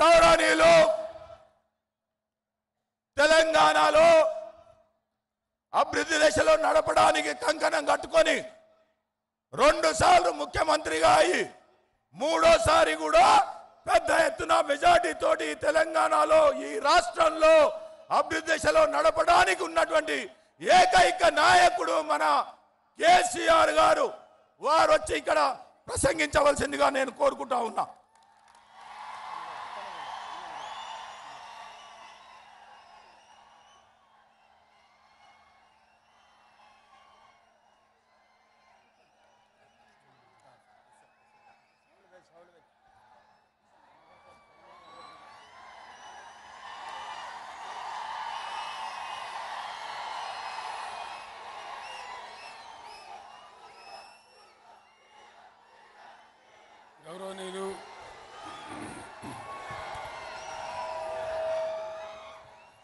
గౌరవనీయులు తెలంగాణలో అభివృద్ధి దశలో నడపడానికి కంకణం కట్టుకొని రెండు సార్లు ముఖ్యమంత్రిగా అయి మూడోసారి కూడా పెద్ద ఎత్తున తోటి తెలంగాణలో ఈ రాష్ట్రంలో అభివృద్ధి దశలో నడపడానికి ఉన్నటువంటి ఏకైక నాయకుడు మన కేసీఆర్ గారు వారు వచ్చి ఇక్కడ ప్రసంగించవలసిందిగా నేను కోరుకుంటా ఉన్నా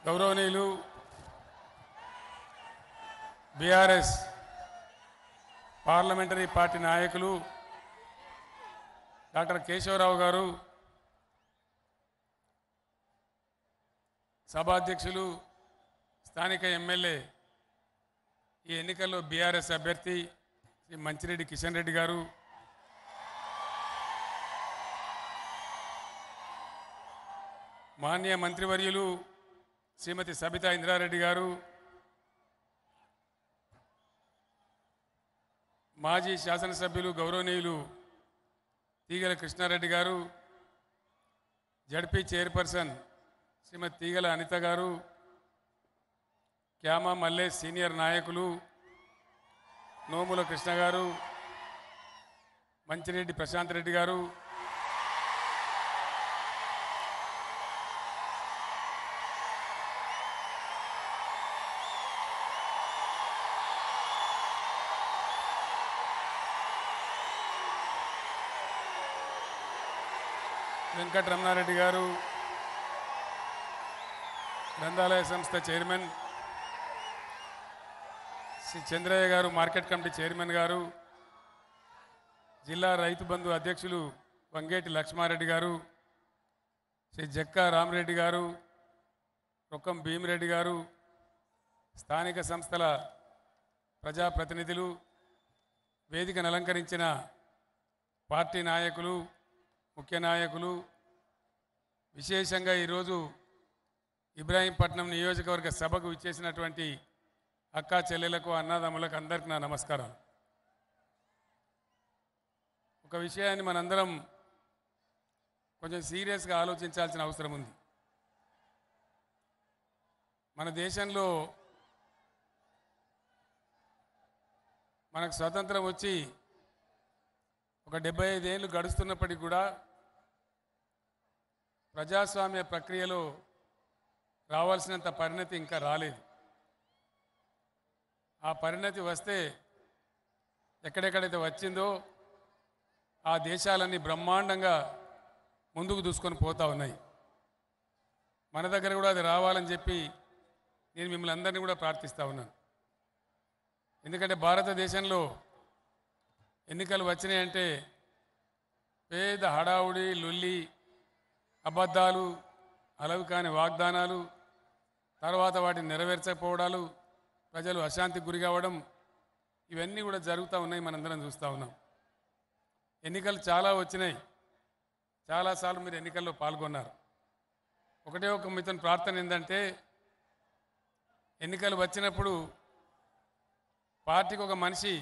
గౌరవనీయులు బీఆర్ఎస్ పార్లమెంటరీ పార్టీ నాయకులు డాక్టర్ కేశవరావు గారు సభాధ్యక్షులు స్థానిక ఎమ్మెల్యే ఈ ఎన్నికల్లో బీఆర్ఎస్ అభ్యర్థి శ్రీ మంచిరెడ్డి కిషన్ రెడ్డి గారు మాన్య మంత్రివర్యులు శ్రీమతి సబితా ఇంద్రారెడ్డి గారు మాజీ శాసనసభ్యులు గౌరవనీయులు తీగల కృష్ణారెడ్డి గారు జడ్పీ చైర్పర్సన్ శ్రీమతి తీగల అనిత గారు క్యామా మల్లె సీనియర్ నాయకులు నోముల కృష్ణ గారు మంచిరెడ్డి ప్రశాంత్ రెడ్డి గారు వెంకటరమణారెడ్డి గారు గ్రంథాలయ సంస్థ చైర్మన్ శ్రీ చంద్రయ్య గారు మార్కెట్ కమిటీ చైర్మన్ గారు జిల్లా రైతు బంధు అధ్యక్షులు వంగేటి లక్ష్మారెడ్డి గారు శ్రీ జక్కా రామరెడ్డి గారు రొక్కం భీమిరెడ్డి గారు స్థానిక సంస్థల ప్రజాప్రతినిధులు వేదికను అలంకరించిన పార్టీ నాయకులు ముఖ్య నాయకులు విశేషంగా ఈరోజు ఇబ్రాహీంపట్నం నియోజకవర్గ సభకు ఇచ్చేసినటువంటి అక్కా చెల్లెలకు అన్నదమ్ములకు అందరికీ నా నమస్కారాలు ఒక విషయాన్ని మనందరం కొంచెం సీరియస్గా ఆలోచించాల్సిన అవసరం ఉంది మన దేశంలో మనకు స్వతంత్రం వచ్చి ఒక డెబ్బై ఐదేళ్ళు గడుస్తున్నప్పటికీ కూడా ప్రజాస్వామ్య ప్రక్రియలో రావాల్సినంత పరిణతి ఇంకా రాలేదు ఆ పరిణతి వస్తే ఎక్కడెక్కడైతే వచ్చిందో ఆ దేశాలన్నీ బ్రహ్మాండంగా ముందుకు దూసుకొని పోతూ ఉన్నాయి మన దగ్గర కూడా అది రావాలని చెప్పి నేను మిమ్మల్ని అందరినీ కూడా ప్రార్థిస్తూ ఉన్నాను ఎందుకంటే భారతదేశంలో ఎన్నికలు వచ్చినాయంటే పేద హడావుడి లొల్లి అబద్ధాలు అలవి కాని వాగ్దానాలు తర్వాత వాటిని నెరవేర్చకపోవడాలు ప్రజలు అశాంతికి గురి కావడం ఇవన్నీ కూడా జరుగుతూ ఉన్నాయి మనందరం చూస్తూ ఉన్నాం ఎన్నికలు చాలా వచ్చినాయి చాలాసార్లు మీరు ఎన్నికల్లో పాల్గొన్నారు ఒకటే ఒక మితను ప్రార్థన ఏంటంటే ఎన్నికలు వచ్చినప్పుడు పార్టీకి ఒక మనిషి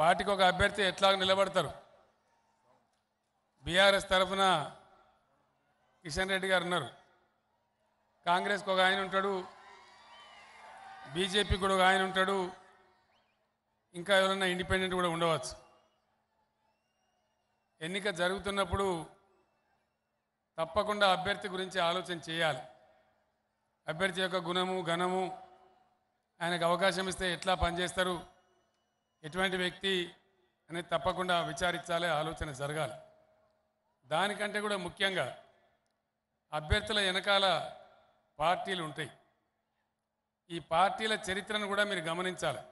పార్టీకి ఒక అభ్యర్థి ఎట్లాగో నిలబడతారు బీఆర్ఎస్ తరఫున కిషన్ రెడ్డి గారు ఉన్నారు కాంగ్రెస్కి ఒక ఆయన ఉంటాడు బీజేపీ కూడా ఒక ఆయన ఉంటాడు ఇంకా ఎవరైనా ఇండిపెండెంట్ కూడా ఉండవచ్చు ఎన్నిక జరుగుతున్నప్పుడు తప్పకుండా అభ్యర్థి గురించి ఆలోచన చేయాలి అభ్యర్థి యొక్క గుణము ఘనము ఆయనకు అవకాశం ఇస్తే ఎట్లా పనిచేస్తారు ఎటువంటి వ్యక్తి అని తప్పకుండా విచారించాలి ఆలోచన జరగాలి దానికంటే కూడా ముఖ్యంగా అభ్యర్థుల వెనకాల పార్టీలు ఉంటాయి ఈ పార్టీల చరిత్రను కూడా మీరు గమనించాలి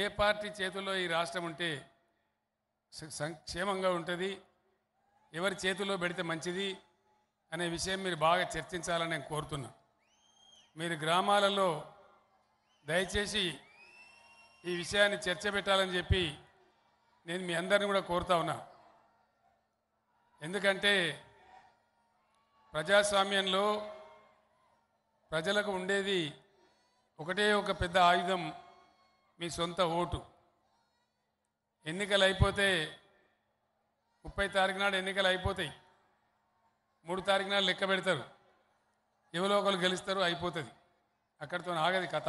ఏ పార్టీ చేతుల్లో ఈ రాష్ట్రం ఉంటే సంక్షేమంగా ఉంటుంది ఎవరి చేతుల్లో పెడితే మంచిది అనే విషయం మీరు బాగా చర్చించాలని నేను కోరుతున్నా మీరు గ్రామాలలో దయచేసి ఈ విషయాన్ని చర్చ పెట్టాలని చెప్పి నేను మీ అందరిని కూడా కోరుతా ఉన్నా ఎందుకంటే ప్రజాస్వామ్యంలో ప్రజలకు ఉండేది ఒకటే ఒక పెద్ద ఆయుధం మీ సొంత ఓటు ఎన్నికలు అయిపోతే ముప్పై తారీఖు నాడు ఎన్నికలు అయిపోతాయి మూడు తారీఖు నాడు లెక్క పెడతారు ఎవరో ఒకరు గెలుస్తారు అయిపోతుంది అక్కడితో ఆగది కథ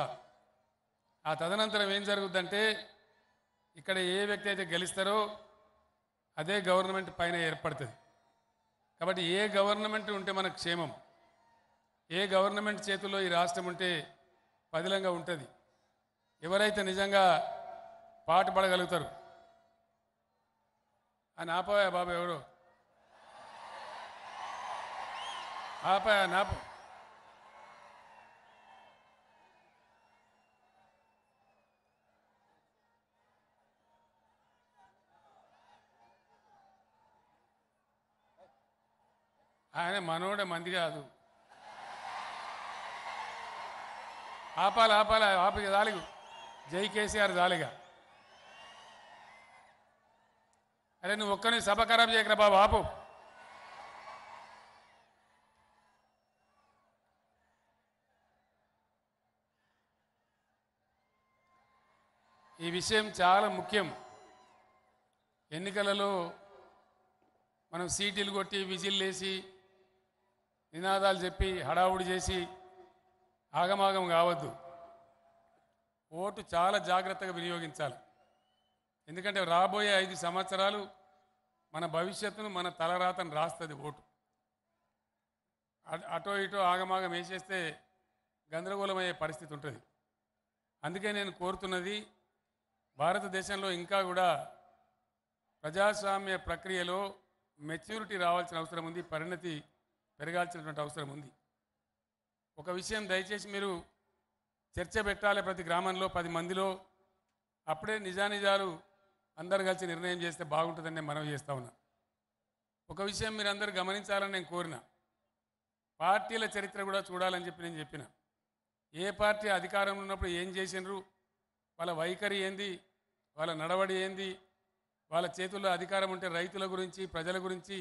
ఆ తదనంతరం ఏం జరుగుద్దంటే ఇక్కడ ఏ వ్యక్తి అయితే గెలుస్తారో అదే గవర్నమెంట్ పైన ఏర్పడుతుంది కాబట్టి ఏ గవర్నమెంట్ ఉంటే మనకు క్షేమం ఏ గవర్నమెంట్ చేతుల్లో ఈ రాష్ట్రం ఉంటే పదిలంగా ఉంటుంది ఎవరైతే నిజంగా పడగలుగుతారు అని ఆపాయా బాబు ఎవరు ఆపాయా నాపా ఆయన మనోడే మంది కాదు ఆపాలి ఆపాలి ఆపి దాలిగు జై కేసీఆర్ దాలిగా అరే నువ్వు ఒక్కని సభ ఖరాబ్ చేయకరా బాబు ఆపు ఈ విషయం చాలా ముఖ్యం ఎన్నికలలో మనం సీటీలు కొట్టి విజిల్ వేసి నినాదాలు చెప్పి హడావుడి చేసి ఆగమాగం కావద్దు ఓటు చాలా జాగ్రత్తగా వినియోగించాలి ఎందుకంటే రాబోయే ఐదు సంవత్సరాలు మన భవిష్యత్తును మన తలరాతను రాస్తుంది ఓటు అటో ఇటో ఆగమాగం వేసేస్తే గందరగోళమయ్యే పరిస్థితి ఉంటుంది అందుకే నేను కోరుతున్నది భారతదేశంలో ఇంకా కూడా ప్రజాస్వామ్య ప్రక్రియలో మెచ్యూరిటీ రావాల్సిన అవసరం ఉంది పరిణతి పెరగాల్సినటువంటి అవసరం ఉంది ఒక విషయం దయచేసి మీరు చర్చ పెట్టాలి ప్రతి గ్రామంలో పది మందిలో అప్పుడే నిజానిజాలు అందరు కలిసి నిర్ణయం చేస్తే బాగుంటుందని నేను మనవి చేస్తా ఉన్నా ఒక విషయం మీరు అందరూ గమనించాలని నేను కోరిన పార్టీల చరిత్ర కూడా చూడాలని చెప్పి నేను చెప్పిన ఏ పార్టీ అధికారంలో ఉన్నప్పుడు ఏం చేసినారు వాళ్ళ వైఖరి ఏంది వాళ్ళ నడవడి ఏంది వాళ్ళ చేతుల్లో అధికారం ఉంటే రైతుల గురించి ప్రజల గురించి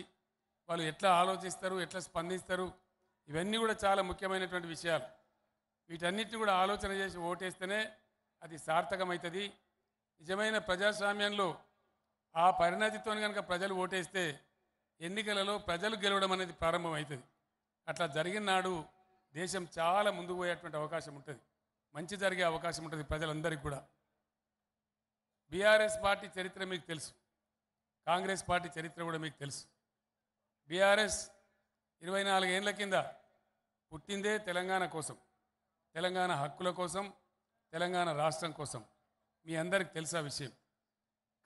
వాళ్ళు ఎట్లా ఆలోచిస్తారు ఎట్లా స్పందిస్తారు ఇవన్నీ కూడా చాలా ముఖ్యమైనటువంటి విషయాలు వీటన్నిటిని కూడా ఆలోచన చేసి ఓటేస్తేనే అది సార్థకమవుతుంది నిజమైన ప్రజాస్వామ్యంలో ఆ పరిణతితో కనుక ప్రజలు ఓటేస్తే ఎన్నికలలో ప్రజలు గెలవడం అనేది ప్రారంభమవుతుంది అట్లా జరిగిన నాడు దేశం చాలా ముందుకు పోయేటువంటి అవకాశం ఉంటుంది మంచి జరిగే అవకాశం ఉంటుంది ప్రజలందరికీ కూడా బీఆర్ఎస్ పార్టీ చరిత్ర మీకు తెలుసు కాంగ్రెస్ పార్టీ చరిత్ర కూడా మీకు తెలుసు బీఆర్ఎస్ ఇరవై నాలుగేళ్ల కింద పుట్టిందే తెలంగాణ కోసం తెలంగాణ హక్కుల కోసం తెలంగాణ రాష్ట్రం కోసం మీ అందరికి తెలుసా విషయం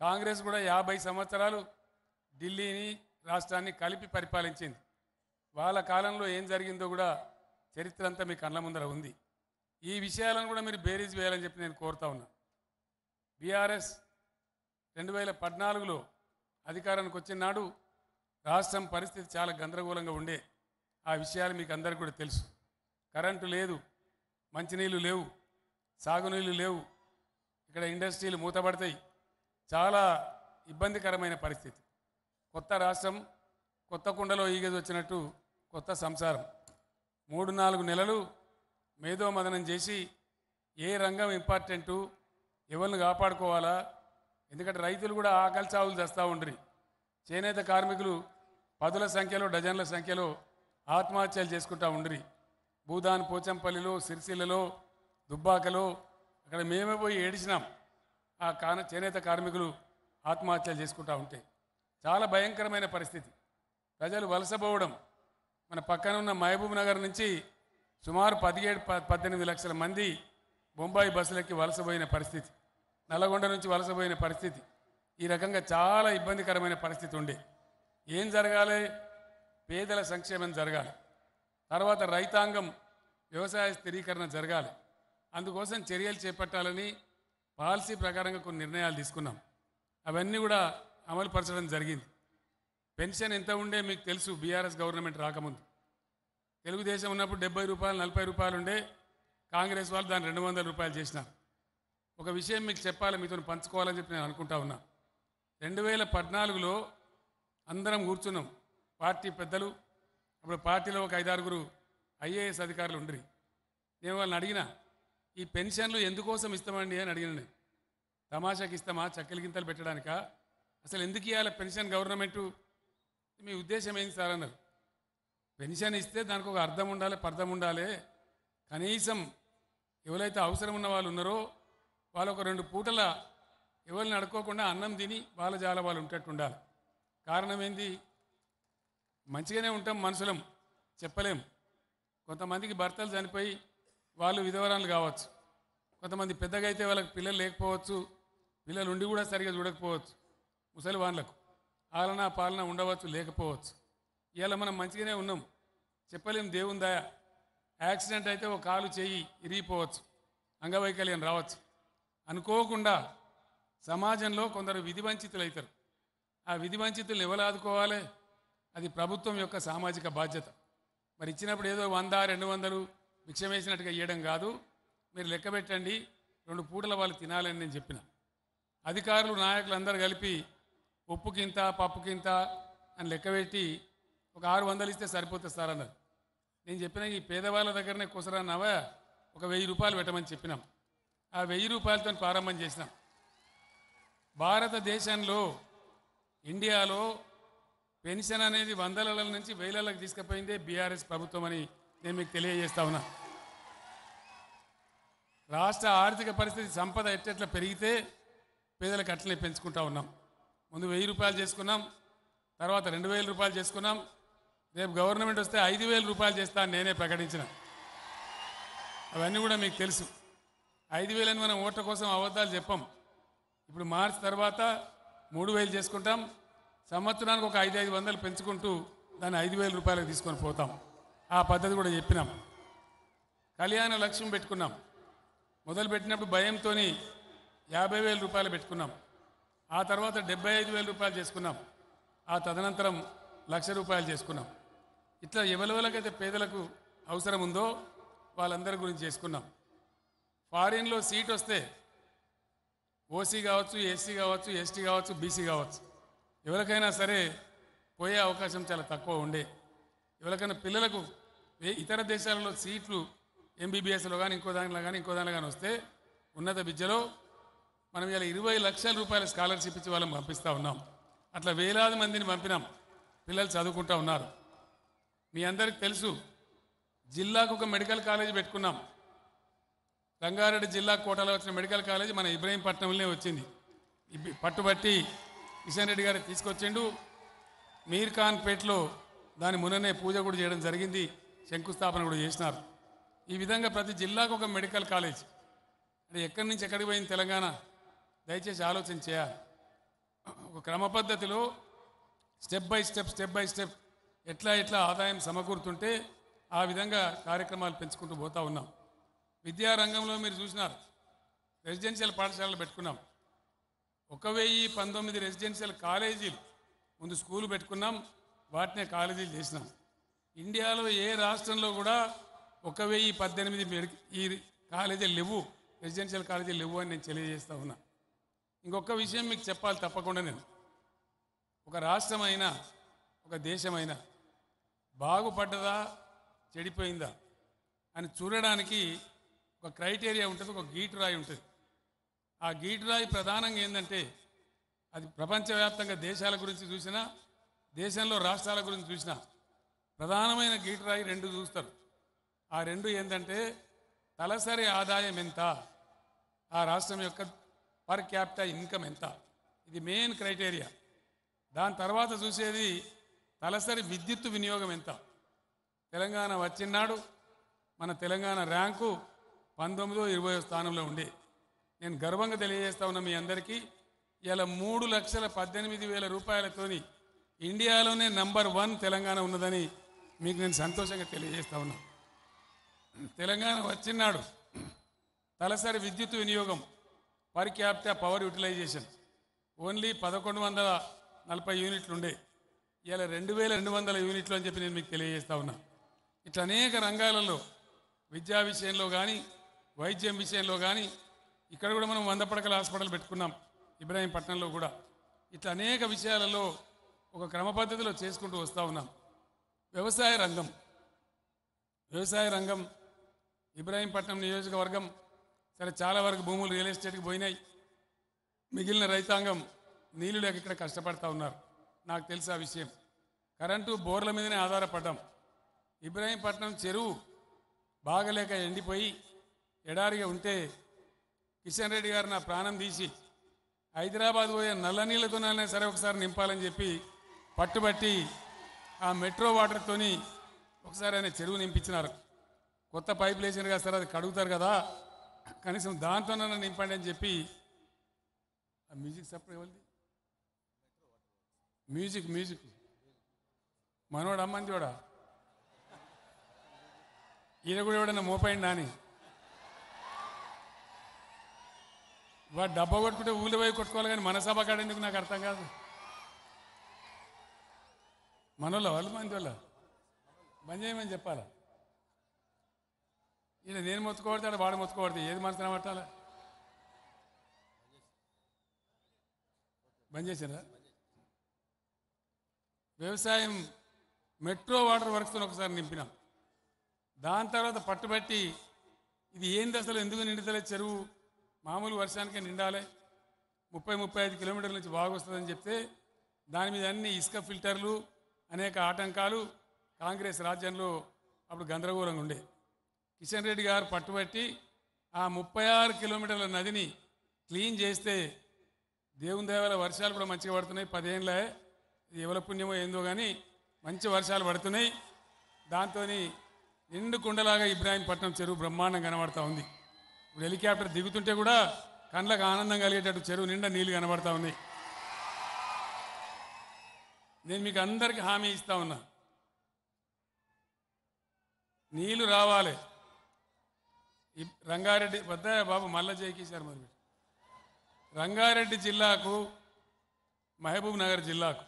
కాంగ్రెస్ కూడా యాభై సంవత్సరాలు ఢిల్లీని రాష్ట్రాన్ని కలిపి పరిపాలించింది వాళ్ళ కాలంలో ఏం జరిగిందో కూడా చరిత్ర అంతా మీ కళ్ళ ముందర ఉంది ఈ విషయాలను కూడా మీరు బేరీజ్ వేయాలని చెప్పి నేను కోరుతా ఉన్నా బీఆర్ఎస్ రెండు వేల పద్నాలుగులో అధికారానికి వచ్చిన నాడు రాష్ట్రం పరిస్థితి చాలా గందరగోళంగా ఉండే ఆ విషయాలు మీకు అందరికీ కూడా తెలుసు కరెంటు లేదు మంచినీళ్ళు లేవు సాగునీళ్ళు లేవు ఇక్కడ ఇండస్ట్రీలు మూతపడతాయి చాలా ఇబ్బందికరమైన పరిస్థితి కొత్త రాష్ట్రం కొత్త కుండలో ఈగది వచ్చినట్టు కొత్త సంసారం మూడు నాలుగు నెలలు మేధోమదనం చేసి ఏ రంగం ఇంపార్టెంటు ఎవరిని కాపాడుకోవాలా ఎందుకంటే రైతులు కూడా ఆకలి చావులు తెస్తూ ఉండ్రి చేనేత కార్మికులు పదుల సంఖ్యలో డజన్ల సంఖ్యలో ఆత్మహత్యలు చేసుకుంటా ఉండ్రి భూదాన్ పోచంపల్లిలో సిరిసిల్లలో దుబ్బాకలో అక్కడ మేమే పోయి ఏడిచినాం ఆ కాన చేనేత కార్మికులు ఆత్మహత్యలు చేసుకుంటా ఉంటే చాలా భయంకరమైన పరిస్థితి ప్రజలు వలసపోవడం మన పక్కన ఉన్న మహబూబ్ నగర్ నుంచి సుమారు పదిహేడు పద్దెనిమిది లక్షల మంది బొంబాయి బస్సులకి వలసపోయిన పరిస్థితి నల్లగొండ నుంచి వలసపోయిన పరిస్థితి ఈ రకంగా చాలా ఇబ్బందికరమైన పరిస్థితి ఉండే ఏం జరగాలి పేదల సంక్షేమం జరగాలి తర్వాత రైతాంగం వ్యవసాయ స్థిరీకరణ జరగాలి అందుకోసం చర్యలు చేపట్టాలని పాలసీ ప్రకారంగా కొన్ని నిర్ణయాలు తీసుకున్నాం అవన్నీ కూడా అమలు పరచడం జరిగింది పెన్షన్ ఎంత ఉండే మీకు తెలుసు బీఆర్ఎస్ గవర్నమెంట్ రాకముందు తెలుగుదేశం ఉన్నప్పుడు డెబ్బై రూపాయలు నలభై రూపాయలు ఉండే కాంగ్రెస్ వాళ్ళు దాన్ని రెండు వందల రూపాయలు చేసినారు ఒక విషయం మీకు చెప్పాలి మీతో పంచుకోవాలని చెప్పి నేను అనుకుంటా ఉన్నా రెండు వేల పద్నాలుగులో అందరం కూర్చున్నాం పార్టీ పెద్దలు అప్పుడు పార్టీలో ఒక ఐదారుగురు ఐఏఎస్ అధికారులు ఉండ్రి నేను వాళ్ళని అడిగిన ఈ పెన్షన్లు ఎందుకోసం ఇస్తామండి అని అడిగిన నేను తమాషాకి ఇస్తామా చక్కెల గింతలు పెట్టడానిక అసలు ఎందుకు ఇవ్వాలి పెన్షన్ గవర్నమెంటు మీ ఉద్దేశం ఏంది సార్ అన్నారు పెన్షన్ ఇస్తే దానికి ఒక అర్థం ఉండాలి పర్థం ఉండాలి కనీసం ఎవరైతే అవసరం ఉన్న వాళ్ళు ఉన్నారో వాళ్ళు ఒక రెండు పూటల ఎవరిని అడుక్కోకుండా అన్నం తిని వాళ్ళ జాల వాళ్ళు ఉండాలి కారణం ఏంది మంచిగానే ఉంటాం మనుషులం చెప్పలేం కొంతమందికి భర్తలు చనిపోయి వాళ్ళు విధవరాలు కావచ్చు కొంతమంది పెద్దగా అయితే వాళ్ళకి పిల్లలు లేకపోవచ్చు పిల్లలు ఉండి కూడా సరిగా చూడకపోవచ్చు ముసలి వాళ్ళకు ఆలన పాలన ఉండవచ్చు లేకపోవచ్చు ఇలా మనం మంచిగానే ఉన్నాం చెప్పలేం దేవుని దయ యాక్సిడెంట్ అయితే ఒక కాలు చేయి ఇరిగిపోవచ్చు అంగవైకల్యం రావచ్చు అనుకోకుండా సమాజంలో కొందరు విధి వంచితులు అవుతారు ఆ విధి వంచితులు ఎవరు ఆదుకోవాలి అది ప్రభుత్వం యొక్క సామాజిక బాధ్యత మరి ఇచ్చినప్పుడు ఏదో వంద రెండు వందలు భిక్షం వేసినట్టుగా ఇవ్వడం కాదు మీరు లెక్క పెట్టండి రెండు పూటల వాళ్ళు తినాలని నేను చెప్పిన అధికారులు నాయకులు అందరు కలిపి ఉప్పుకింత పప్పుకింత అని లెక్కబెట్టి ఒక ఆరు వందలు ఇస్తే సరిపోతుంది సార్ అన్నారు నేను చెప్పిన ఈ పేదవాళ్ళ దగ్గరనే కుసరన్నావా ఒక వెయ్యి రూపాయలు పెట్టమని చెప్పినాం ఆ వెయ్యి రూపాయలతో ప్రారంభం చేసినాం భారతదేశంలో ఇండియాలో పెన్షన్ అనేది వందల నుంచి వేలలకు తీసుకుపోయిందే బీఆర్ఎస్ ప్రభుత్వం అని నేను మీకు తెలియజేస్తా ఉన్నా రాష్ట్ర ఆర్థిక పరిస్థితి సంపద ఎట్టెట్లా పెరిగితే పేదలకు అట్లనే పెంచుకుంటా ఉన్నాం ముందు వెయ్యి రూపాయలు చేసుకున్నాం తర్వాత రెండు వేల రూపాయలు చేసుకున్నాం రేపు గవర్నమెంట్ వస్తే ఐదు వేల రూపాయలు చేస్తా నేనే ప్రకటించిన అవన్నీ కూడా మీకు తెలుసు ఐదు వేలని మనం ఓట్ల కోసం అబద్ధాలు చెప్పాం ఇప్పుడు మార్చి తర్వాత మూడు వేలు చేసుకుంటాం సంవత్సరానికి ఒక ఐదు ఐదు వందలు పెంచుకుంటూ దాన్ని ఐదు వేల రూపాయలకు తీసుకొని పోతాం ఆ పద్ధతి కూడా చెప్పినాం కళ్యాణ లక్ష్యం పెట్టుకున్నాం మొదలు పెట్టినప్పుడు భయంతో యాభై వేల రూపాయలు పెట్టుకున్నాం ఆ తర్వాత డెబ్బై ఐదు వేల రూపాయలు చేసుకున్నాం ఆ తదనంతరం లక్ష రూపాయలు చేసుకున్నాం ఇట్లా ఎవరెవరికైతే పేదలకు అవసరం ఉందో వాళ్ళందరి గురించి చేసుకున్నాం ఫారిన్లో సీట్ వస్తే ఓసీ కావచ్చు ఎస్సీ కావచ్చు ఎస్టీ కావచ్చు బీసీ కావచ్చు ఎవరికైనా సరే పోయే అవకాశం చాలా తక్కువ ఉండే ఎవరికైనా పిల్లలకు ఇతర దేశాలలో సీట్లు ఎంబీబీఎస్లో కానీ ఇంకో దానిలో కానీ ఇంకో దానిలో కానీ వస్తే ఉన్నత విద్యలో మనం ఇలా ఇరవై లక్షల రూపాయల స్కాలర్షిప్ ఇచ్చి వాళ్ళని పంపిస్తూ ఉన్నాం అట్లా వేలాది మందిని పంపినాం పిల్లలు చదువుకుంటూ ఉన్నారు మీ అందరికి తెలుసు జిల్లాకు ఒక మెడికల్ కాలేజ్ పెట్టుకున్నాం రంగారెడ్డి జిల్లా కోటలో వచ్చిన మెడికల్ కాలేజ్ మన ఇబ్రహీంపట్నంలోనే వచ్చింది పట్టుబట్టి కిషన్ రెడ్డి గారు తీసుకొచ్చిండు మీర్ పేట్లో దాని ముననే పూజ కూడా చేయడం జరిగింది శంకుస్థాపన కూడా చేసినారు ఈ విధంగా ప్రతి జిల్లాకు ఒక మెడికల్ కాలేజ్ అంటే ఎక్కడి నుంచి ఎక్కడికి పోయింది తెలంగాణ దయచేసి ఆలోచన చేయాలి ఒక క్రమ పద్ధతిలో step by step step by step ఎట్లా ఎట్లా ఆదాయం సమకూరుతుంటే ఆ విధంగా కార్యక్రమాలు పెంచుకుంటూ పోతా ఉన్నాం విద్యారంగంలో మీరు చూసినారు రెసిడెన్షియల్ పాఠశాలలు పెట్టుకున్నాం ఒక వెయ్యి పంతొమ్మిది రెసిడెన్షియల్ కాలేజీలు ముందు స్కూల్ పెట్టుకున్నాం వాటినే కాలేజీలు చేసినాం ఇండియాలో ఏ రాష్ట్రంలో కూడా ఒక వెయ్యి పద్దెనిమిది ఈ కాలేజీలు లేవు రెసిడెన్షియల్ కాలేజీలు లేవు అని నేను తెలియజేస్తా ఉన్నా ఇంకొక విషయం మీకు చెప్పాలి తప్పకుండా నేను ఒక రాష్ట్రమైనా ఒక దేశమైనా బాగుపడ్డదా చెడిపోయిందా అని చూడడానికి ఒక క్రైటీరియా ఉంటుంది ఒక గీటు రాయి ఉంటుంది ఆ గీటు రాయి ప్రధానంగా ఏంటంటే అది ప్రపంచవ్యాప్తంగా దేశాల గురించి చూసినా దేశంలో రాష్ట్రాల గురించి చూసినా ప్రధానమైన గీటు రాయి రెండు చూస్తారు ఆ రెండు ఏంటంటే తలసరి ఆదాయం ఎంత ఆ రాష్ట్రం యొక్క పర్ క్యాపిటల్ ఇన్కమ్ ఎంత ఇది మెయిన్ క్రైటీరియా దాని తర్వాత చూసేది తలసరి విద్యుత్ వినియోగం ఎంత తెలంగాణ వచ్చినాడు మన తెలంగాణ ర్యాంకు పంతొమ్మిదో ఇరవై స్థానంలో ఉండే నేను గర్వంగా తెలియజేస్తా ఉన్నా మీ అందరికీ ఇలా మూడు లక్షల పద్దెనిమిది వేల రూపాయలతోని ఇండియాలోనే నంబర్ వన్ తెలంగాణ ఉన్నదని మీకు నేను సంతోషంగా తెలియజేస్తా ఉన్నా తెలంగాణ వచ్చినాడు తలసరి విద్యుత్ వినియోగం per capita power utilisation only పదకొండు వందల నలభై యూనిట్లు ఉండే ఇలా రెండు వేల రెండు వందల యూనిట్లు అని చెప్పి నేను మీకు తెలియజేస్తా ఉన్నా ఇట్లా అనేక రంగాలలో విద్యా విషయంలో కానీ వైద్యం విషయంలో కానీ ఇక్కడ కూడా మనం వంద పడకల హాస్పిటల్ పెట్టుకున్నాం ఇబ్రాహీంపట్నంలో కూడా ఇట్లా అనేక విషయాలలో ఒక క్రమ పద్ధతిలో చేసుకుంటూ వస్తూ ఉన్నాం వ్యవసాయ రంగం వ్యవసాయ రంగం ఇబ్రాహీంపట్నం నియోజకవర్గం సరే చాలా వరకు భూములు రియల్ ఎస్టేట్కి పోయినాయి మిగిలిన రైతాంగం నీళ్లు లేక ఇక్కడ కష్టపడతా ఉన్నారు నాకు తెలుసు ఆ విషయం కరెంటు బోర్ల మీదనే ఆధారపడ్డాం ఇబ్రాహీంపట్నం చెరువు బాగలేక ఎండిపోయి ఎడారిగా ఉంటే కిషన్ రెడ్డి గారు నా ప్రాణం తీసి హైదరాబాద్ పోయే నల్ల నీళ్ళతోనైనా సరే ఒకసారి నింపాలని చెప్పి పట్టుబట్టి ఆ మెట్రో వాటర్తోని ఒకసారి ఆయన చెరువు నింపించినారు కొత్త పైప్ లేచిన కదా సరే అది కడుగుతారు కదా కనీసం దాంతోనైనా నింపండి అని చెప్పి ఆ మ్యూజిక్ సెపరేట్ ఎవరిది మ్యూజిక్ మ్యూజిక్ మనోడు అమ్మని చూడా ఈయన కూడా ఎవడన్నా మోపైండా అని వాడు డబ్బా కొట్టుకుంటే ఊళ్ళు పోయి కొట్టుకోవాలి కానీ మన సభ కాడేందుకు నాకు అర్థం కాదు మనలో వాళ్ళు మంది వాళ్ళ బంద్ చేయమని చెప్పాలా ఈయన నేను మొత్తుకోబడతాడు వాడు మొత్తుకోబడితే ఏది మనసు కనబట్టాలా బంద్ చేసారా వ్యవసాయం మెట్రో వాటర్ వర్క్స్తో ఒకసారి నింపినాం దాని తర్వాత పట్టుబట్టి ఇది ఏంది అసలు ఎందుకు నిండితలే చెరువు మామూలు వర్షానికే నిండాలి ముప్పై ముప్పై ఐదు కిలోమీటర్ల నుంచి బాగా వస్తుందని చెప్తే దాని మీద అన్ని ఇసుక ఫిల్టర్లు అనేక ఆటంకాలు కాంగ్రెస్ రాజ్యంలో అప్పుడు గందరగోళంగా ఉండే కిషన్ రెడ్డి గారు పట్టుబట్టి ఆ ముప్పై ఆరు కిలోమీటర్ల నదిని క్లీన్ చేస్తే దేవుని దేవాల వర్షాలు కూడా మంచిగా పడుతున్నాయి పదేళ్ళే ఎవల పుణ్యమో ఏందో కానీ మంచి వర్షాలు పడుతున్నాయి దాంతో నిండు కుండలాగా ఇబ్రాహీంపట్నం చెరువు బ్రహ్మాండం కనబడతా ఉంది ఇప్పుడు హెలికాప్టర్ దిగుతుంటే కూడా కండ్లకు ఆనందం కలిగేటట్టు చెరువు నిండా నీళ్ళు కనబడతా ఉన్నాయి నేను మీకు అందరికి హామీ ఇస్తా ఉన్నా నీళ్లు రావాలి రంగారెడ్డి వద్ద బాబు మల్ల జయకేశారు మరి రంగారెడ్డి జిల్లాకు మహబూబ్ నగర్ జిల్లాకు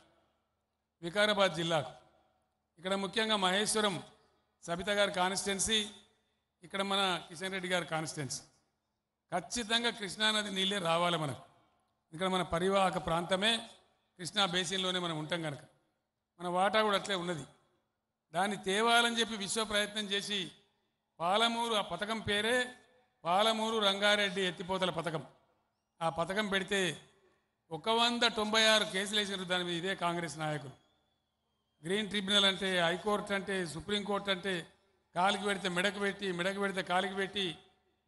వికారాబాద్ జిల్లాకు ఇక్కడ ముఖ్యంగా మహేశ్వరం సబిత గారి కాన్స్టిట్యున్సీ ఇక్కడ మన కిషన్ రెడ్డి గారి కాన్స్టిట్యున్సీ ఖచ్చితంగా కృష్ణానది నీళ్ళే రావాలి మనకు ఇక్కడ మన పరివాహక ప్రాంతమే కృష్ణా బేసిన్లోనే మనం ఉంటాం కనుక మన వాటా కూడా అట్లే ఉన్నది దాన్ని తేవాలని చెప్పి విశ్వ ప్రయత్నం చేసి పాలమూరు ఆ పథకం పేరే పాలమూరు రంగారెడ్డి ఎత్తిపోతల పథకం ఆ పథకం పెడితే ఒక వంద తొంభై ఆరు కేసులు వేసినారు దాని మీద ఇదే కాంగ్రెస్ నాయకులు గ్రీన్ ట్రిబ్యునల్ అంటే హైకోర్టు అంటే సుప్రీంకోర్టు అంటే కాలికి పెడితే మెడకు పెట్టి మెడకు పెడితే కాలికి పెట్టి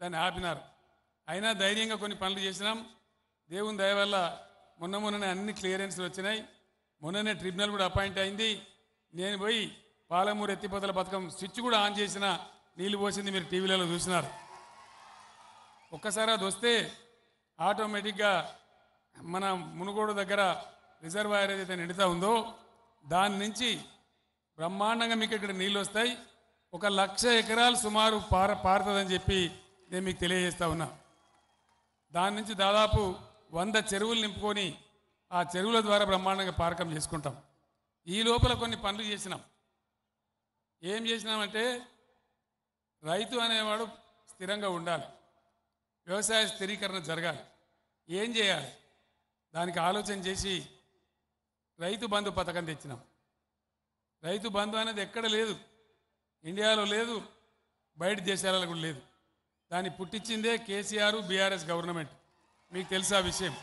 దాన్ని ఆపినారు అయినా ధైర్యంగా కొన్ని పనులు చేసినాం దేవుని దయ వల్ల మొన్న మొన్ననే అన్ని క్లియరెన్స్లు వచ్చినాయి మొన్ననే ట్రిబ్యునల్ కూడా అపాయింట్ అయింది నేను పోయి పాలమూరు ఎత్తిపోతల పథకం స్విచ్ కూడా ఆన్ చేసిన నీళ్ళు పోసింది మీరు టీవీలలో చూసినారు ఒక్కసారి అది వస్తే ఆటోమేటిక్గా మన మునుగోడు దగ్గర రిజర్వాయర్ ఏదైతే నిండుతా ఉందో దాని నుంచి బ్రహ్మాండంగా మీకు ఇక్కడ నీళ్ళు వస్తాయి ఒక లక్ష ఎకరాలు సుమారు పార పారుతుందని చెప్పి నేను మీకు తెలియజేస్తా ఉన్నా దాని నుంచి దాదాపు వంద చెరువులు నింపుకొని ఆ చెరువుల ద్వారా బ్రహ్మాండంగా పారకం చేసుకుంటాం ఈ లోపల కొన్ని పనులు చేసినాం ఏం చేసినామంటే రైతు అనేవాడు స్థిరంగా ఉండాలి వ్యవసాయ స్థిరీకరణ జరగాలి ఏం చేయాలి దానికి ఆలోచన చేసి రైతు బంధు పథకం తెచ్చినాం రైతు బంధు అనేది ఎక్కడ లేదు ఇండియాలో లేదు బయట దేశాలలో కూడా లేదు దాన్ని పుట్టించిందే కేసీఆర్ బీఆర్ఎస్ గవర్నమెంట్ మీకు తెలుసు ఆ విషయం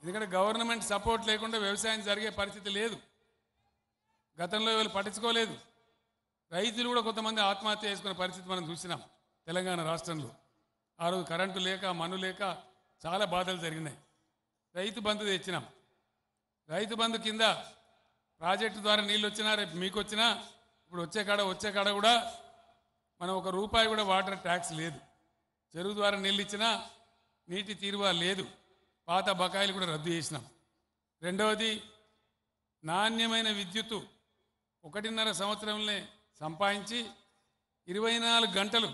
ఎందుకంటే గవర్నమెంట్ సపోర్ట్ లేకుండా వ్యవసాయం జరిగే పరిస్థితి లేదు గతంలో వీళ్ళు పట్టించుకోలేదు రైతులు కూడా కొంతమంది ఆత్మహత్య చేసుకునే పరిస్థితి మనం చూసినాం తెలంగాణ రాష్ట్రంలో ఆ రోజు కరెంటు లేక మను లేక చాలా బాధలు జరిగినాయి రైతు బంధు తెచ్చినాం రైతు బంధు కింద ప్రాజెక్టు ద్వారా నీళ్ళు వచ్చినా రేపు మీకు వచ్చినా ఇప్పుడు వచ్చే కాడ వచ్చే కాడ కూడా మనం ఒక రూపాయి కూడా వాటర్ ట్యాక్స్ లేదు చెరువు ద్వారా నీళ్ళు ఇచ్చినా నీటి తీరువా లేదు పాత బకాయిలు కూడా రద్దు చేసినాం రెండవది నాణ్యమైన విద్యుత్తు ఒకటిన్నర సంవత్సరంలో సంపాదించి ఇరవై నాలుగు గంటలు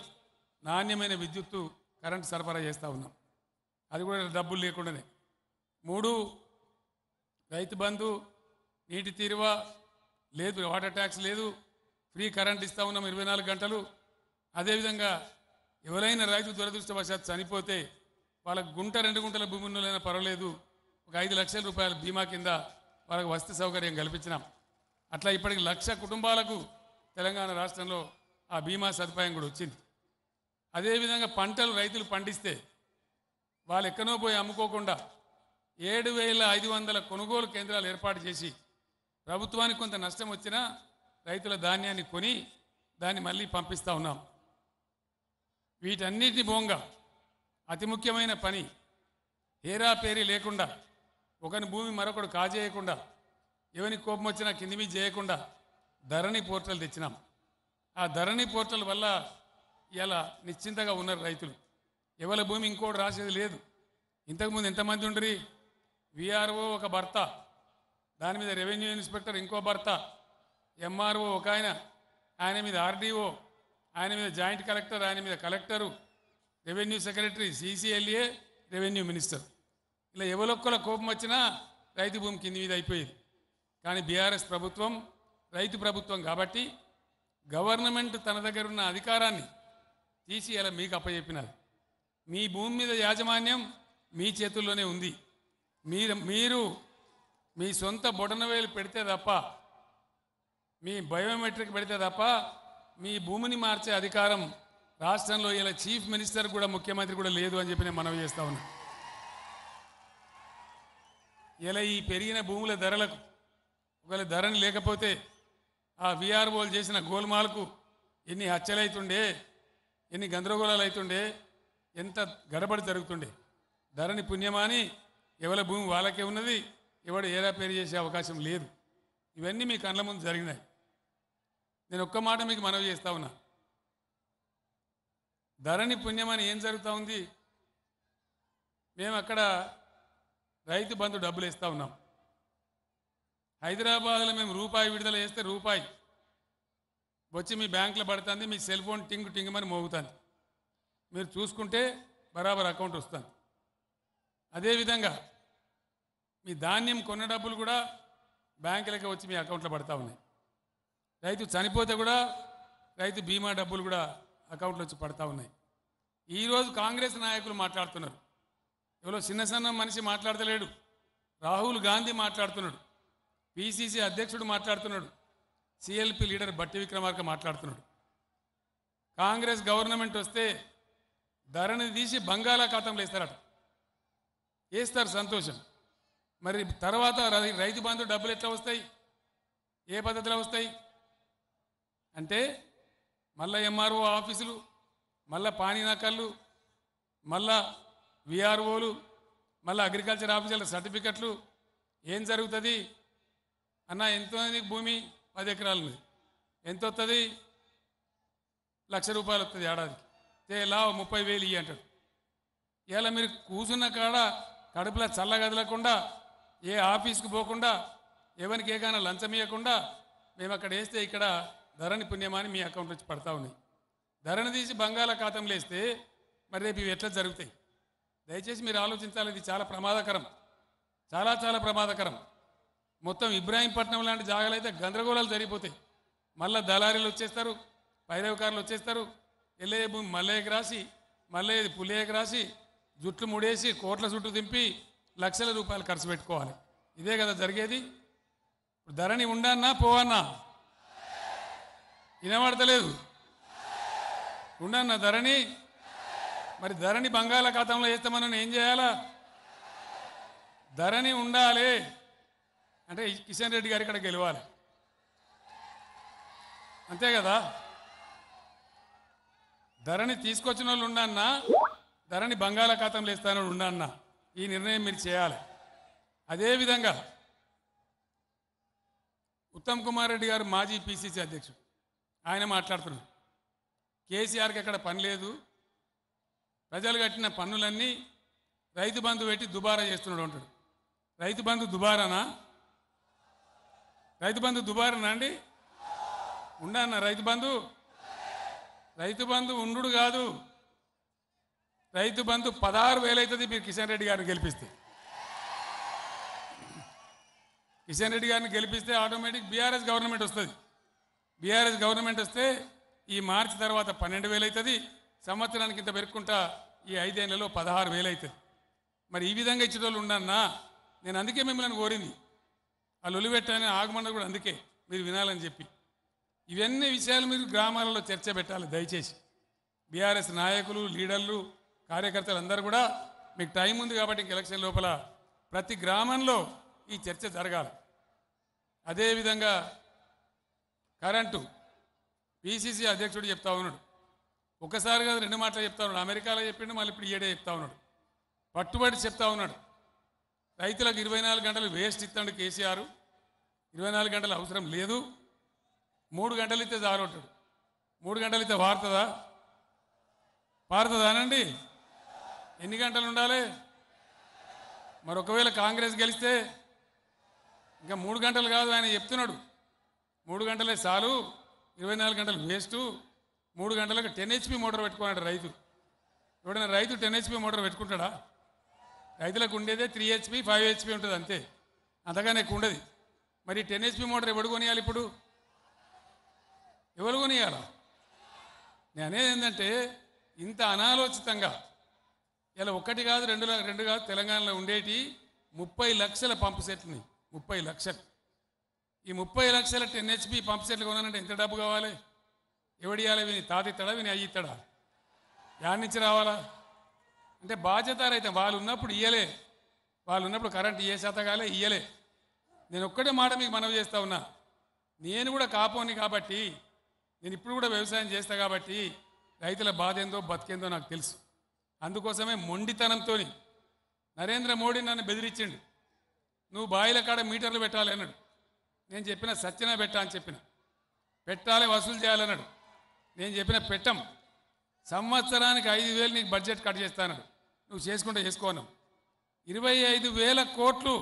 నాణ్యమైన విద్యుత్తు కరెంట్ సరఫరా చేస్తూ ఉన్నాం అది కూడా డబ్బులు లేకుండానే మూడు రైతు బంధు నీటి తీరువ లేదు వాటర్ ట్యాక్స్ లేదు ఫ్రీ కరెంట్ ఇస్తూ ఉన్నాం ఇరవై నాలుగు గంటలు అదేవిధంగా ఎవరైనా రైతు దురదృష్టవశాత్ చనిపోతే వాళ్ళకు గుంట రెండు గుంటల భూములైనా పర్వాలేదు ఒక ఐదు లక్షల రూపాయల బీమా కింద వాళ్ళకు వసతి సౌకర్యం కల్పించినాం అట్లా ఇప్పటికి లక్ష కుటుంబాలకు తెలంగాణ రాష్ట్రంలో ఆ బీమా సదుపాయం కూడా వచ్చింది అదేవిధంగా పంటలు రైతులు పండిస్తే వాళ్ళు ఎక్కడో పోయి అమ్ముకోకుండా ఏడు వేల ఐదు వందల కొనుగోలు కేంద్రాలు ఏర్పాటు చేసి ప్రభుత్వానికి కొంత నష్టం వచ్చినా రైతుల ధాన్యాన్ని కొని దాన్ని మళ్ళీ పంపిస్తూ ఉన్నాం వీటన్నిటిని బోంగ అతి ముఖ్యమైన పని హేరా పేరి లేకుండా ఒకని భూమి మరొకడు కాజేయకుండా ఎవని కోపం వచ్చినా కిందిమి చేయకుండా ధరణి పోర్టల్ తెచ్చినాం ఆ ధరణి పోర్టల్ వల్ల ఇలా నిశ్చింతగా ఉన్నారు రైతులు ఎవరి భూమి ఇంకోటి రాసేది లేదు ఇంతకుముందు ఎంతమంది ఉండ్రి విఆర్ఓ ఒక భర్త దాని మీద రెవెన్యూ ఇన్స్పెక్టర్ ఇంకో భర్త ఎంఆర్ఓ ఒక ఆయన ఆయన మీద ఆర్డీఓ ఆయన మీద జాయింట్ కలెక్టర్ ఆయన మీద collector revenue secretary CCLA revenue minister ఇలా ఎవరొక్కల కోపం వచ్చినా రైతు భూమి కింది మీద అయిపోయేది కానీ బీఆర్ఎస్ ప్రభుత్వం రైతు ప్రభుత్వం కాబట్టి గవర్నమెంట్ తన దగ్గర ఉన్న అధికారాన్ని తీసి ఇలా మీకు అప్పచెప్పినారు మీ భూమి మీద యాజమాన్యం మీ చేతుల్లోనే ఉంది మీరు మీరు మీ సొంత బొడనవేలు పెడితే తప్ప మీ బయోమెట్రిక్ పెడితే తప్ప మీ భూమిని మార్చే అధికారం రాష్ట్రంలో ఇలా చీఫ్ మినిస్టర్ కూడా ముఖ్యమంత్రి కూడా లేదు అని చెప్పి నేను మనవి చేస్తా ఉన్నా ఇలా ఈ పెరిగిన భూముల ధరలకు ఒకవేళ ధరని లేకపోతే ఆ విఆర్ఓలు చేసిన గోల్మాలకు ఎన్ని హత్యలైతుండే ఎన్ని గందరగోళాలు అవుతుండే ఎంత గడబడి జరుగుతుండే ధరని పుణ్యమాని ఎవరి భూమి వాళ్ళకే ఉన్నది ఎవడు ఏరా పేరు చేసే అవకాశం లేదు ఇవన్నీ మీ కళ్ళ ముందు జరిగినాయి నేను ఒక్క మాట మీకు మనవి చేస్తా ఉన్నా ధరణి పుణ్యమని ఏం జరుగుతూ ఉంది మేము అక్కడ రైతు బంధు డబ్బులు ఇస్తూ ఉన్నాం హైదరాబాద్లో మేము రూపాయి విడుదల చేస్తే రూపాయి వచ్చి మీ బ్యాంకులో పడుతుంది మీ సెల్ ఫోన్ టింగ్ టింగమని మోగుతుంది మీరు చూసుకుంటే బరాబర్ అకౌంట్ వస్తుంది అదేవిధంగా మీ ధాన్యం కొన్న డబ్బులు కూడా బ్యాంకులకి వచ్చి మీ అకౌంట్లో పడతా ఉన్నాయి రైతు చనిపోతే కూడా రైతు బీమా డబ్బులు కూడా అకౌంట్లో వచ్చి పడతా ఉన్నాయి ఈరోజు కాంగ్రెస్ నాయకులు మాట్లాడుతున్నారు ఎవరో చిన్న సన్న మనిషి మాట్లాడతలేడు రాహుల్ గాంధీ మాట్లాడుతున్నాడు పిసిసి అధ్యక్షుడు మాట్లాడుతున్నాడు సిఎల్పి లీడర్ బట్టి విక్రమార్క మాట్లాడుతున్నాడు కాంగ్రెస్ గవర్నమెంట్ వస్తే ధరని తీసి బంగాళాఖాతంలో వేస్తారట వేస్తారు సంతోషం మరి తర్వాత రైతు బంధువు డబ్బులు ఎట్లా వస్తాయి ఏ పద్ధతిలో వస్తాయి అంటే మళ్ళా ఎంఆర్ఓ ఆఫీసులు మళ్ళా పానీనాకళ్ళు మళ్ళా విఆర్ఓలు మళ్ళీ అగ్రికల్చర్ ఆఫీసర్ల సర్టిఫికెట్లు ఏం జరుగుతుంది అన్న ఎంతో భూమి పది ఎకరాలు ఎంత వస్తుంది లక్ష రూపాయలు వస్తుంది ఏడాదికి తేలా ముప్పై వేలు ఇవి అంటాడు ఇలా మీరు కూర్చున్న కాడ కడుపులో చల్ల కదలకుండా ఏ ఆఫీస్కి పోకుండా ఎవరికి ఏకైనా లంచం ఇవ్వకుండా మేము అక్కడ వేస్తే ఇక్కడ ధరణి పుణ్యమాని మీ అకౌంట్ నుంచి పడతా ఉన్నాయి ధరణి తీసి ఖాతం లేస్తే మరి రేపు ఇవి ఎట్లా జరుగుతాయి దయచేసి మీరు ఆలోచించాలి ఇది చాలా ప్రమాదకరం చాలా చాలా ప్రమాదకరం మొత్తం ఇబ్రాహీంపట్నం లాంటి జాగాలు అయితే గందరగోళాలు జరిగిపోతాయి మళ్ళీ దళారీలు వచ్చేస్తారు పైరవకారులు వచ్చేస్తారు వెళ్ళే భూమి మల్లయ్యకు రాసి మల్లయ్య పులియకు రాసి జుట్లు ముడేసి కోట్ల చుట్టూ దింపి లక్షల రూపాయలు ఖర్చు పెట్టుకోవాలి ఇదే కదా జరిగేది ధరణి ఉండన్నా పోవన్నా వినబడతలేదు ఉండన్న ధరణి మరి ధరణి బంగాళాఖాతంలో వేస్తే మనం ఏం చేయాలా ధరణి ఉండాలి అంటే కిషన్ రెడ్డి గారు ఇక్కడ గెలవాలి అంతే కదా ధరణి తీసుకొచ్చిన వాళ్ళు ఉండన్నా ధరణి బంగాళాఖాతంలో వేస్తాను ఉండన్నా ఈ నిర్ణయం మీరు చేయాలి అదేవిధంగా ఉత్తమ్ కుమార్ రెడ్డి గారు మాజీ పిసిసి అధ్యక్షుడు ఆయన మాట్లాడుతున్నారు కేసీఆర్కి అక్కడ పని లేదు ప్రజలు కట్టిన పన్నులన్నీ రైతు బంధు పెట్టి దుబారా చేస్తున్నాడు అంటాడు రైతు బంధు దుబారానా రైతు బంధు దుబారానా అండి ఉండన్న రైతు బంధు రైతు బంధు ఉండు కాదు రైతు బంధు పదహారు వేలు అవుతుంది మీరు కిషన్ రెడ్డి గారిని గెలిపిస్తే కిషన్ రెడ్డి గారిని గెలిపిస్తే ఆటోమేటిక్ బీఆర్ఎస్ గవర్నమెంట్ వస్తుంది బీఆర్ఎస్ గవర్నమెంట్ వస్తే ఈ మార్చి తర్వాత పన్నెండు వేలు అవుతుంది సంవత్సరానికి ఇంత పెరుక్కుంటా ఈ ఐదేళ్లలో పదహారు వేలు అవుతుంది మరి ఈ విధంగా వాళ్ళు ఉండన్నా నేను అందుకే మిమ్మల్ని కోరింది ఆ ఒలిపెట్టాలని ఆగమన్నది కూడా అందుకే మీరు వినాలని చెప్పి ఇవన్నీ విషయాలు మీరు గ్రామాలలో చర్చ పెట్టాలి దయచేసి బీఆర్ఎస్ నాయకులు లీడర్లు కార్యకర్తలు అందరూ కూడా మీకు టైం ఉంది కాబట్టి ఇంక ఎలక్షన్ లోపల ప్రతి గ్రామంలో ఈ చర్చ జరగాలి అదేవిధంగా కరెంటు పిసిసి అధ్యక్షుడు చెప్తా ఉన్నాడు ఒకసారి కాదు రెండు మాటలు చెప్తా ఉన్నాడు అమెరికాలో చెప్పిండు మళ్ళీ ఇప్పుడు ఈడే చెప్తా ఉన్నాడు పట్టుబడి చెప్తా ఉన్నాడు రైతులకు ఇరవై నాలుగు గంటలు వేస్ట్ ఇస్తాడు కేసీఆర్ ఇరవై నాలుగు గంటలు అవసరం లేదు మూడు గంటలు ఇస్తే జాలొట్టాడు మూడు గంటలు ఇస్తే వారుతుందా వారుతుందానండి ఎన్ని గంటలు ఉండాలి మరొకవేళ కాంగ్రెస్ గెలిస్తే ఇంకా మూడు గంటలు కాదు ఆయన చెప్తున్నాడు మూడు గంటలే చాలు ఇరవై నాలుగు గంటలు వేస్టు మూడు గంటలకు టెన్ హెచ్పి మోటార్ పెట్టుకున్నాడు రైతు ఎవడైనా రైతు టెన్ హెచ్పి మోటార్ పెట్టుకుంటాడా రైతులకు ఉండేదే త్రీ హెచ్పి ఫైవ్ హెచ్పి ఉంటుంది అంతే అంతగానే ఉండదు మరి టెన్ హెచ్పి మోటార్ ఎవడు కొనియాలి ఇప్పుడు ఎవరు కొనియాల నేను ఏంటంటే ఇంత అనాలోచితంగా ఇలా ఒకటి కాదు రెండు రెండు కాదు తెలంగాణలో ఉండేటి ముప్పై లక్షల పంపు సెట్ని ముప్పై లక్షలు ఈ ముప్పై లక్షల టెన్ హెచ్పి పంప్ సెట్లు కొనాలంటే ఎంత డబ్బు కావాలి ఎవడియాలి విని తాతిత్తడా విని అయ్యిత్తడా యాడ్ నుంచి రావాలా అంటే బాధ్యత రైతే వాళ్ళు ఉన్నప్పుడు ఇయ్యలే వాళ్ళు ఉన్నప్పుడు కరెంట్ ఏ శాతకాలే ఇయ్యలే నేను ఒక్కటే మాట మీకు మనవి చేస్తా ఉన్నా నేను కూడా కాపోని కాబట్టి నేను ఇప్పుడు కూడా వ్యవసాయం చేస్తా కాబట్టి రైతుల బాధ ఏందో బతికేందో నాకు తెలుసు అందుకోసమే మొండితనంతో నరేంద్ర మోడీ నన్ను బెదిరించిండు నువ్వు బాయిల కాడ మీటర్లు పెట్టాలి అన్నాడు నేను చెప్పిన సత్యన పెట్ట అని చెప్పిన పెట్టాలి వసూలు చేయాలన్నాడు నేను చెప్పిన పెట్టం సంవత్సరానికి ఐదు వేలు నీకు బడ్జెట్ కట్ చేస్తాను నువ్వు చేసుకుంటే చేసుకోను ఇరవై ఐదు వేల కోట్లు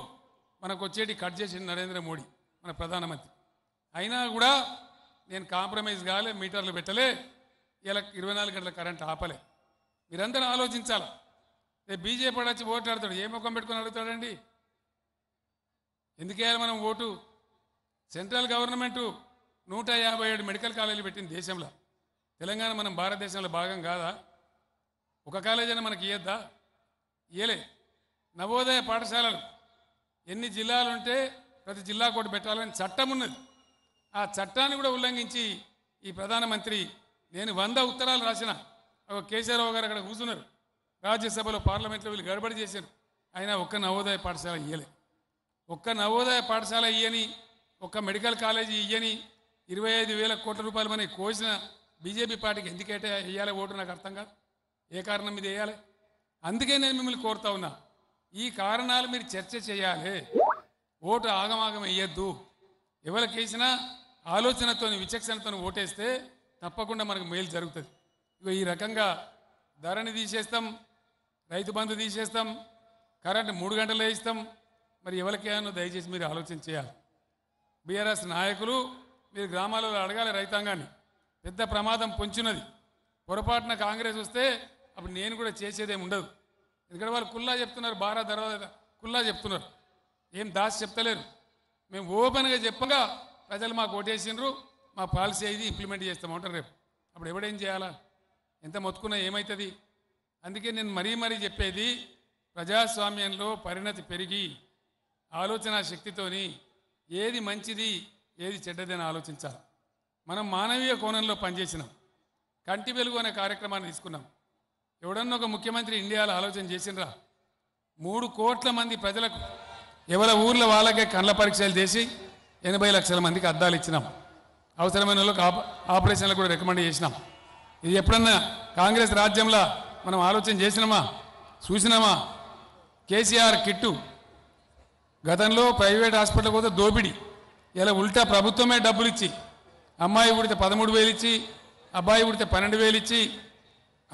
మనకు వచ్చేటి కట్ చేసింది నరేంద్ర మోడీ మన ప్రధానమంత్రి అయినా కూడా నేను కాంప్రమైజ్ కాలే మీటర్లు పెట్టలే ఇలా ఇరవై నాలుగు గంటల కరెంట్ ఆపలే మీరందరూ ఆలోచించాలా రేపు బీజేపీ వచ్చి ఓట్లాడతాడు ఏ ముఖం పెట్టుకుని అడుగుతాడండి ఎందుకేయాలి మనం ఓటు సెంట్రల్ గవర్నమెంట్ నూట యాభై ఏడు మెడికల్ కాలేజీలు పెట్టింది దేశంలో తెలంగాణ మనం భారతదేశంలో భాగం కాదా ఒక కాలేజ్ అయినా మనకి ఇయ్యద్దా ఇయ్యలే నవోదయ పాఠశాలలు ఎన్ని జిల్లాలు ఉంటే ప్రతి జిల్లా కూడా పెట్టాలని చట్టం ఉన్నది ఆ చట్టాన్ని కూడా ఉల్లంఘించి ఈ ప్రధానమంత్రి నేను వంద ఉత్తరాలు రాసిన ఒక కేసీఆర్ గారు అక్కడ కూర్చున్నారు రాజ్యసభలో పార్లమెంట్లో వీళ్ళు గడబడి చేశారు అయినా ఒక్క నవోదయ పాఠశాల ఇయ్యలే ఒక్క నవోదయ పాఠశాల ఇయ్యని ఒక మెడికల్ కాలేజీ ఇయ్యని ఇరవై ఐదు వేల కోట్ల రూపాయలు మనం కోసిన బీజేపీ పార్టీకి ఎందుకైతే వేయాలి ఓటు నాకు అర్థం కాదు ఏ కారణం మీద వేయాలి అందుకే నేను మిమ్మల్ని కోరుతా ఉన్నా ఈ కారణాలు మీరు చర్చ చేయాలి ఓటు ఆగమాగం వేయద్దు ఎవరికి ఆలోచనతో విచక్షణతో ఓటేస్తే తప్పకుండా మనకు మేలు జరుగుతుంది ఇక ఈ రకంగా ధరని తీసేస్తాం రైతు బంధు తీసేస్తాం కరెంట్ మూడు గంటలు వేయిస్తాం మరి ఎవరికైనా దయచేసి మీరు ఆలోచన చేయాలి బీఆర్ఎస్ నాయకులు మీరు గ్రామాలలో అడగాలి రైతాంగాన్ని పెద్ద ప్రమాదం పొంచినది పొరపాటున కాంగ్రెస్ వస్తే అప్పుడు నేను కూడా చేసేదేమి ఉండదు ఎందుకంటే వాళ్ళు కుల్లా చెప్తున్నారు బారా తర్వాత కుల్లా చెప్తున్నారు ఏం దాసి చెప్తలేరు మేము ఓపెన్గా చెప్పగా ప్రజలు మాకు ఓటేసినారు మా పాలసీ అయితే ఇంప్లిమెంట్ చేస్తామంటారు రేపు అప్పుడు ఎవడేం చేయాలా ఎంత మొత్తుకున్నా ఏమవుతుంది అందుకే నేను మరీ మరీ చెప్పేది ప్రజాస్వామ్యంలో పరిణతి పెరిగి ఆలోచన శక్తితోని ఏది మంచిది ఏది అని ఆలోచించాలి మనం మానవీయ కోణంలో పనిచేసినాం కంటి వెలుగు అనే కార్యక్రమాన్ని తీసుకున్నాం ఎవడన్నా ఒక ముఖ్యమంత్రి ఇండియాలో ఆలోచన చేసినరా మూడు కోట్ల మంది ప్రజలకు ఎవరి ఊర్ల వాళ్ళకే కళ్ళ పరీక్షలు చేసి ఎనభై లక్షల మందికి అద్దాలు ఇచ్చినాం అవసరమైన ఆపరేషన్లు కూడా రికమెండ్ చేసినాం ఇది ఎప్పుడన్నా కాంగ్రెస్ రాజ్యంలో మనం ఆలోచన చేసినామా చూసినామా కేసీఆర్ కిట్టు గతంలో ప్రైవేట్ హాస్పిటల్ పోతే దోపిడీ ఇలా ఉల్టా ప్రభుత్వమే డబ్బులు ఇచ్చి అమ్మాయి ఉడితే పదమూడు వేలు ఇచ్చి అబ్బాయి ఉడితే పన్నెండు వేలు ఇచ్చి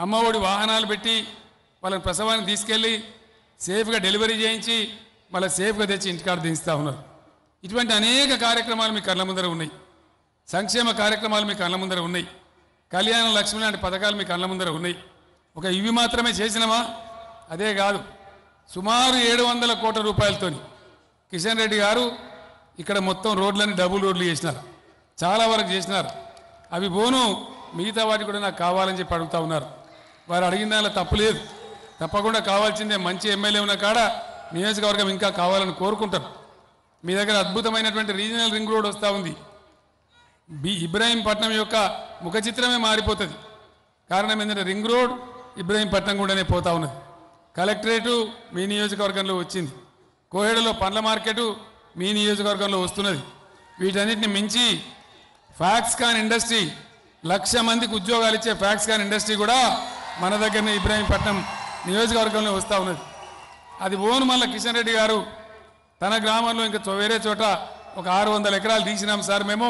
అమ్మఒడి వాహనాలు పెట్టి వాళ్ళని ప్రసవాన్ని తీసుకెళ్ళి సేఫ్గా డెలివరీ చేయించి మళ్ళీ సేఫ్గా తెచ్చి ఇంటికాడ దించుతూ ఉన్నారు ఇటువంటి అనేక కార్యక్రమాలు మీ కళ్ళ ముందర ఉన్నాయి సంక్షేమ కార్యక్రమాలు మీ కళ్ళ ముందర ఉన్నాయి కళ్యాణ లక్ష్మి లాంటి పథకాలు మీ కళ్ళ ముందర ఉన్నాయి ఒక ఇవి మాత్రమే చేసినామా అదే కాదు సుమారు ఏడు వందల కోట్ల రూపాయలతోని కిషన్ రెడ్డి గారు ఇక్కడ మొత్తం రోడ్లని డబుల్ రోడ్లు చేసినారు చాలా వరకు చేసినారు అవి పోను మిగతా వాటి కూడా నాకు కావాలని చెప్పి అడుగుతా ఉన్నారు వారు అడిగిన దానిలో తప్పులేదు తప్పకుండా కావాల్సిందే మంచి ఎమ్మెల్యే ఉన్న కాడ నియోజకవర్గం ఇంకా కావాలని కోరుకుంటారు మీ దగ్గర అద్భుతమైనటువంటి రీజనల్ రింగ్ రోడ్ వస్తూ ఉంది బి ఇబ్రాహీంపట్నం యొక్క ముఖ చిత్రమే మారిపోతుంది కారణం ఏంటంటే రింగ్ రోడ్ ఇబ్రాహీంపట్నం కూడానే పోతా ఉన్నది కలెక్టరేటు మీ నియోజకవర్గంలో వచ్చింది కోహేడలో పండ్ల మార్కెట్ మీ నియోజకవర్గంలో వస్తున్నది వీటన్నిటిని మించి ఫ్యాక్స్కాన్ ఇండస్ట్రీ లక్ష మందికి ఉద్యోగాలు ఇచ్చే ఫ్యాక్స్కాన్ ఇండస్ట్రీ కూడా మన దగ్గరనే ఇబ్రాహీంపట్నం నియోజకవర్గంలో వస్తూ ఉన్నది అది ఓన్ మల్ల కిషన్ రెడ్డి గారు తన గ్రామంలో ఇంకా వేరే చోట ఒక ఆరు వందల ఎకరాలు తీసినాం సార్ మేము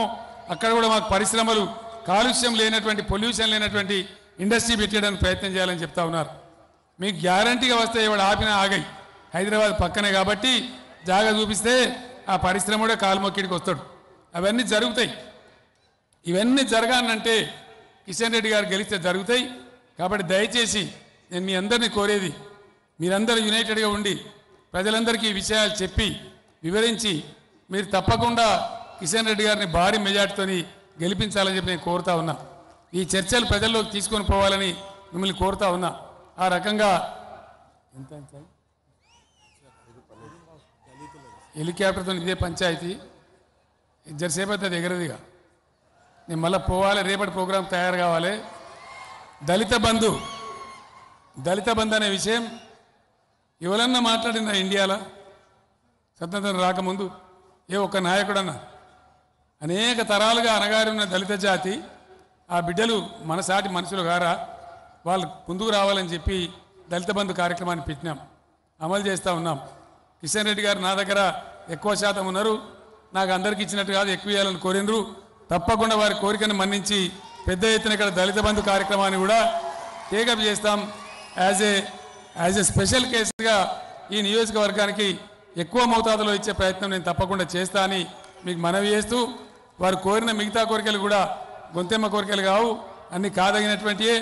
అక్కడ కూడా మాకు పరిశ్రమలు కాలుష్యం లేనటువంటి పొల్యూషన్ లేనటువంటి ఇండస్ట్రీ పెట్టడానికి ప్రయత్నం చేయాలని చెప్తా ఉన్నారు మీకు గ్యారంటీగా వస్తే ఇవాడు ఆపినా ఆగాయి హైదరాబాద్ పక్కనే కాబట్టి జాగా చూపిస్తే ఆ పరిశ్రమ కూడా కాలుమొక్కిడికి వస్తాడు అవన్నీ జరుగుతాయి ఇవన్నీ జరగాలంటే కిషన్ రెడ్డి గారు గెలిస్తే జరుగుతాయి కాబట్టి దయచేసి నేను మీ అందరినీ కోరేది మీరందరూ యునైటెడ్గా ఉండి ప్రజలందరికీ విషయాలు చెప్పి వివరించి మీరు తప్పకుండా కిషన్ రెడ్డి గారిని భారీ మెజార్టీతోని గెలిపించాలని చెప్పి నేను కోరుతా ఉన్నా ఈ చర్చలు ప్రజల్లోకి తీసుకొని పోవాలని మిమ్మల్ని కోరుతా ఉన్నా ఆ రకంగా ఎంత హెలికాప్టర్తో ఇదే పంచాయతీ జరసేపు అయితే అది ఎగరదిగా నేను మళ్ళీ పోవాలి రేపటి ప్రోగ్రాం తయారు కావాలి దళిత బంధు దళిత బంధు అనే విషయం ఎవరన్నా మాట్లాడినా ఇండియాలో స్వతంత్రం రాకముందు ఏ ఒక్క నాయకుడన్నా అనేక తరాలుగా ఉన్న దళిత జాతి ఆ బిడ్డలు మనసాటి మనుషులు గారా వాళ్ళు ముందుకు రావాలని చెప్పి దళిత బంధు కార్యక్రమాన్ని పెట్టినాం అమలు చేస్తూ ఉన్నాం కిషన్ రెడ్డి గారు నా దగ్గర ఎక్కువ శాతం ఉన్నారు నాకు అందరికి ఇచ్చినట్టు కాదు ఎక్కువ ఇవ్వాలని కోరినరు తప్పకుండా వారి కోరికను మన్నించి పెద్ద ఎత్తున ఇక్కడ దళిత బంధు కార్యక్రమాన్ని కూడా టేకప్ చేస్తాం as a as a special కేసుగా ఈ నియోజకవర్గానికి ఎక్కువ మోతాదులో ఇచ్చే ప్రయత్నం నేను తప్పకుండా చేస్తా అని మీకు మనవి చేస్తూ వారు కోరిన మిగతా కోరికలు కూడా గొంతెమ్మ కోరికలు కావు అన్ని కాదగినటువంటివే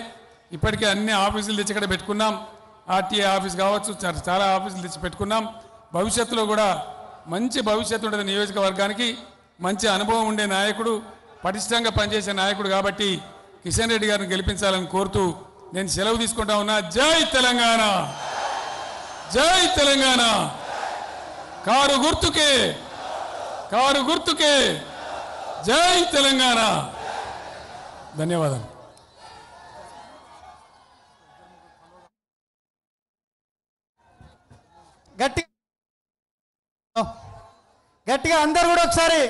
ఇప్పటికే అన్ని ఆఫీసులు తెచ్చి ఇక్కడ పెట్టుకున్నాం ఆర్టీఏ ఆఫీస్ కావచ్చు చాలా ఆఫీసులు తెచ్చి పెట్టుకున్నాం భవిష్యత్తులో కూడా మంచి భవిష్యత్తు ఉండే నియోజకవర్గానికి మంచి అనుభవం ఉండే నాయకుడు పటిష్టంగా పనిచేసే నాయకుడు కాబట్టి కిషన్ రెడ్డి గారిని గెలిపించాలని కోరుతూ నేను సెలవు తీసుకుంటా ఉన్నా జై తెలంగాణ జై తెలంగాణ కారు గుర్తుకే కారు గుర్తుకే జై తెలంగాణ ధన్యవాదాలు గట్టి గట్టిగా అందరు కూడా ఒకసారి